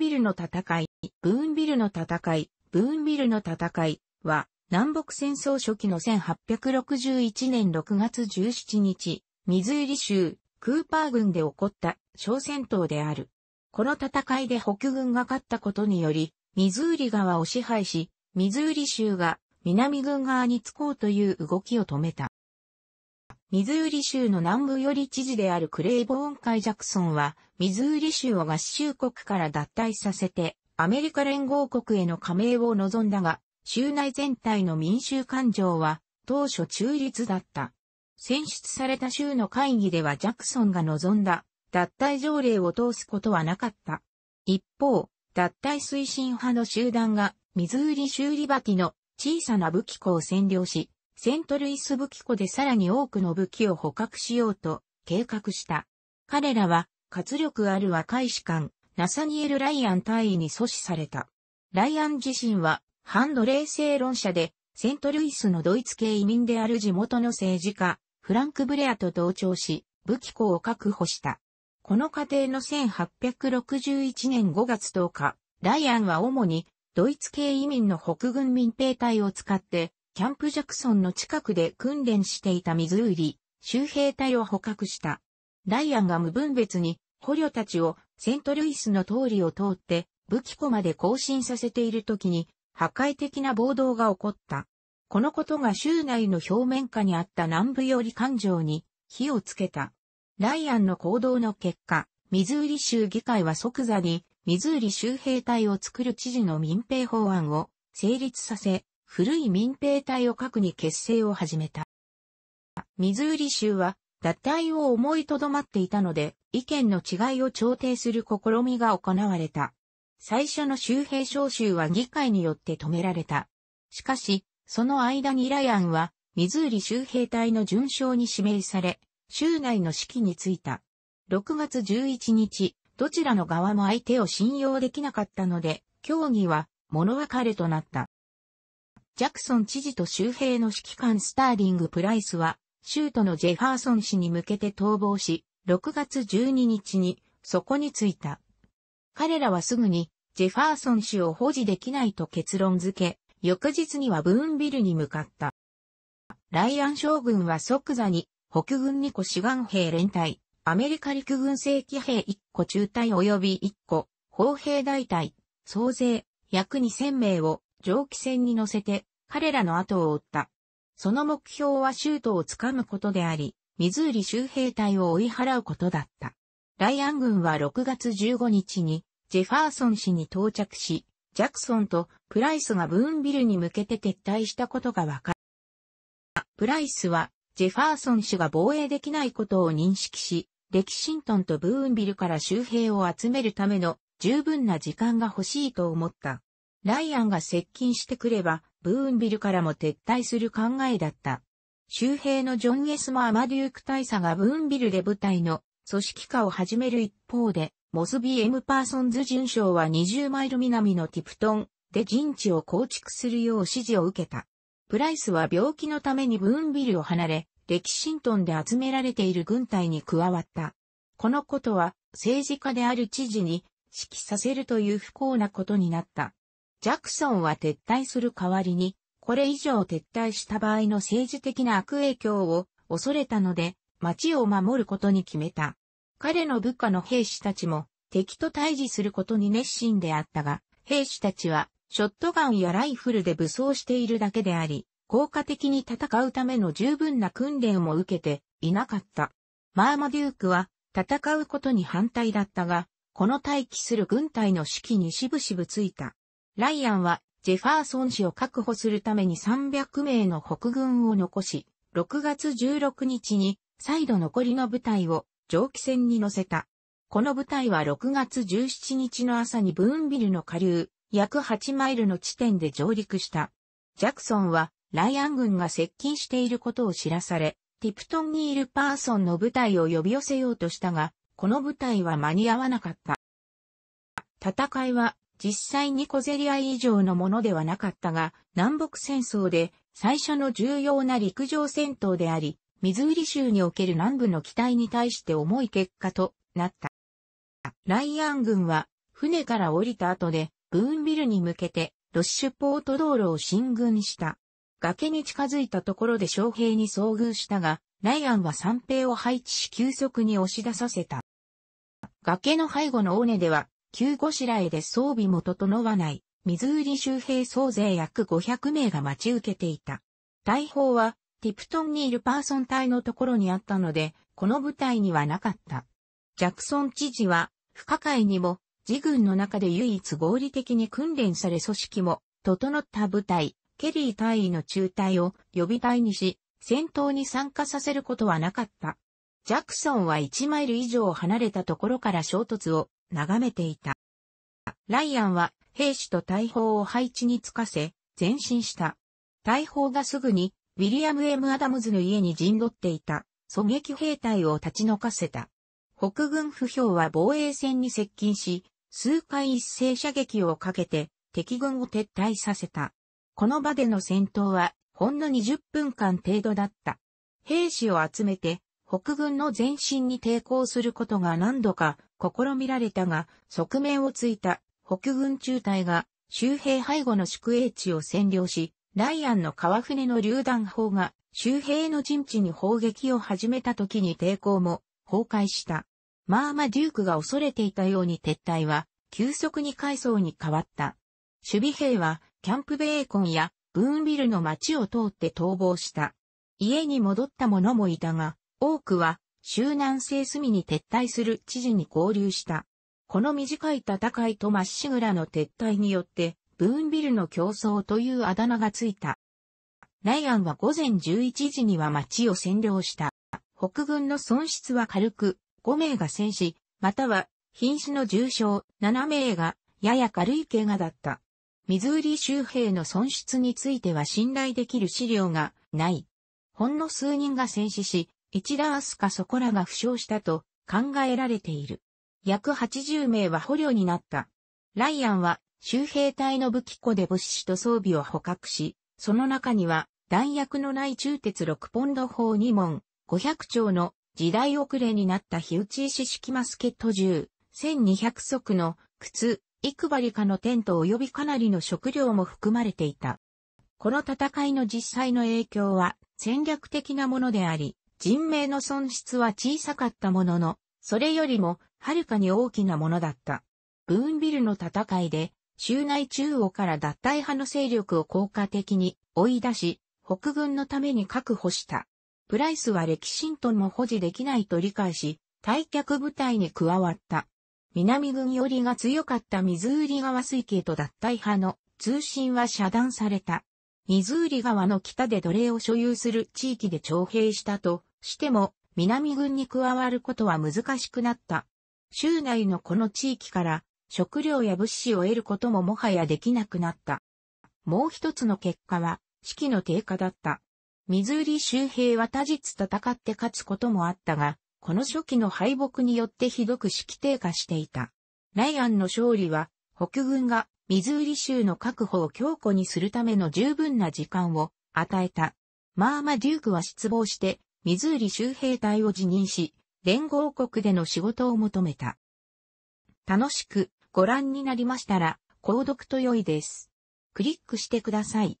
ビルの戦い、ブーンビルの戦い、ブーンビルの戦いは、南北戦争初期の1861年6月17日、ミズーリ州、クーパー軍で起こった小戦闘である。この戦いで北軍が勝ったことにより、ミズーリ川を支配し、ミズーリ州が南軍側につこうという動きを止めた。ミズーリ州の南部より知事であるクレイボーン・カイ・ジャクソンは、ミズーリ州を合衆国から脱退させて、アメリカ連合国への加盟を望んだが、州内全体の民衆感情は、当初中立だった。選出された州の会議ではジャクソンが望んだ、脱退条例を通すことはなかった。一方、脱退推進派の集団が、ミズーリ州リバティの小さな武器庫を占領し、セントルイス武器庫でさらに多くの武器を捕獲しようと計画した。彼らは活力ある若い士官、ナサニエル・ライアン隊員に阻止された。ライアン自身は反奴隷静論者で、セントルイスのドイツ系移民である地元の政治家、フランク・ブレアと同調し、武器庫を確保した。この過程の1861年5月10日、ライアンは主にドイツ系移民の北軍民兵隊を使ってキャンプ・ジャクソンの近くで訓練していた水売り、州兵隊を捕獲した。ライアンが無分別に捕虜たちをセントルイスの通りを通って武器庫まで行進させている時に破壊的な暴動が起こった。このことが州内の表面下にあった南部より感情に火をつけた。ライアンの行動の結果、ミズーリ州議会は即座にミズーリ州兵隊を作る知事の民兵法案を成立させ、古い民兵隊を核に結成を始めた。ミズーリ州は脱退を思いとどまっていたので、意見の違いを調停する試みが行われた。最初の州兵召集は議会によって止められた。しかし、その間にライアンは、ミズーリ州兵隊の順将に指名され、州内の指揮に就いた。6月11日、どちらの側も相手を信用できなかったので、協議は物別れとなった。ジャクソン知事と周平の指揮官スターリング・プライスは、州都のジェファーソン氏に向けて逃亡し、6月12日に、そこに着いた。彼らはすぐに、ジェファーソン氏を保持できないと結論付け、翌日にはブーンビルに向かった。ライアン将軍は即座に、北軍2個志願兵連隊、アメリカ陸軍正規兵1個中隊及び1個、砲兵大隊、総勢約2000名を蒸気船に乗せて彼らの後を追った。その目標はシュートをつかむことであり、ミズーリ州兵隊を追い払うことだった。ライアン軍は6月15日に、ジェファーソン市に到着し、ジャクソンとプライスがブーンビルに向けて撤退したことが分かった。プライスは、ジェファーソン氏が防衛できないことを認識し、レキシントンとブーンビルから周兵を集めるための十分な時間が欲しいと思った。ライアンが接近してくれば、ブーンビルからも撤退する考えだった。周平のジョン・エスマ・アマデューク大佐がブーンビルで部隊の組織化を始める一方で、モスビー・エム・パーソンズ巡将は20マイル南のティプトンで陣地を構築するよう指示を受けた。プライスは病気のためにブーンビルを離れ、レキシントンで集められている軍隊に加わった。このことは政治家である知事に指揮させるという不幸なことになった。ジャクソンは撤退する代わりに、これ以上撤退した場合の政治的な悪影響を恐れたので、町を守ることに決めた。彼の部下の兵士たちも敵と対峙することに熱心であったが、兵士たちはショットガンやライフルで武装しているだけであり、効果的に戦うための十分な訓練を受けていなかった。マーマデュークは戦うことに反対だったが、この待機する軍隊の指揮にしぶしぶついた。ライアンはジェファーソン氏を確保するために300名の北軍を残し、6月16日に再度残りの部隊を蒸気船に乗せた。この部隊は6月17日の朝にブーンビルの下流、約8マイルの地点で上陸した。ジャクソンはライアン軍が接近していることを知らされ、ティプトンにいるパーソンの部隊を呼び寄せようとしたが、この部隊は間に合わなかった。戦いは実際に小競り合い以上のものではなかったが、南北戦争で最初の重要な陸上戦闘であり、ミズーリ州における南部の機体に対して重い結果となった。ライアン軍は船から降りた後でブーンビルに向けてロッシュポート道路を進軍した。崖に近づいたところで将兵に遭遇したが、ライアンは三兵を配置し急速に押し出させた。崖の背後の尾根では急ごしらえで装備も整わない、ミズーリ周辺総勢約500名が待ち受けていた。大砲は、ティプトンにいるパーソン隊のところにあったので、この部隊にはなかった。ジャクソン知事は、不可解にも、自軍の中で唯一合理的に訓練され組織も、整った部隊、ケリー隊員の中隊を予備隊にし、戦闘に参加させることはなかった。ジャクソンは1マイル以上離れたところから衝突を眺めていた。ライアンは兵士と大砲を配置につかせ、前進した。大砲がすぐに、ウィリアム・ M・ アダムズの家に陣取っていた、狙撃兵隊を立ち退かせた。北軍不評は防衛線に接近し、数回一斉射撃をかけて、敵軍を撤退させた。この場での戦闘は、ほんの20分間程度だった。兵士を集めて、北軍の前進に抵抗することが何度か試みられたが、側面をついた北軍中隊が周辺背後の宿営地を占領し、ライアンの川船の榴弾砲が周辺の陣地に砲撃を始めた時に抵抗も崩壊した。マーマデュークが恐れていたように撤退は急速に階層に変わった。守備兵はキャンプベーコンやブーンビルの街を通って逃亡した。家に戻った者もいたが、多くは、州南西隅に撤退する知事に合流した。この短い戦いとまっしぐらの撤退によって、ブーンビルの競争というあだ名がついた。ライアンは午前11時には町を占領した。北軍の損失は軽く、5名が戦死、または、瀕死の重傷、7名が、やや軽い怪我だった。ミズーリ州兵の損失については信頼できる資料がない。ほんの数人が戦死し、一段、アスカそこらが負傷したと考えられている。約80名は捕虜になった。ライアンは周兵隊の武器庫で物資と装備を捕獲し、その中には弾薬のない中鉄6ポンド砲2門、500丁の時代遅れになった火打ち石式マスケット銃、1200足の靴、幾張かのテント及びかなりの食料も含まれていた。この戦いの実際の影響は戦略的なものであり、人命の損失は小さかったものの、それよりも、はるかに大きなものだった。ブーンビルの戦いで、州内中央から脱退派の勢力を効果的に追い出し、北軍のために確保した。プライスは歴史ントンも保持できないと理解し、退却部隊に加わった。南軍寄りが強かったミズーリ川水系と脱退派の通信は遮断された。ミズーリ川の北で奴隷を所有する地域で徴兵したとしても南軍に加わることは難しくなった。州内のこの地域から食料や物資を得ることももはやできなくなった。もう一つの結果は、士気の低下だった。ミズーリ周兵は他日戦って勝つこともあったが、この初期の敗北によってひどく士気低下していた。ライアンの勝利は、北軍がミズーリ州の確保を強固にするための十分な時間を与えた。マーマデュークは失望してミズーリ州兵隊を辞任し、連合国での仕事を求めた。楽しくご覧になりましたら、購読と良いです。クリックしてください。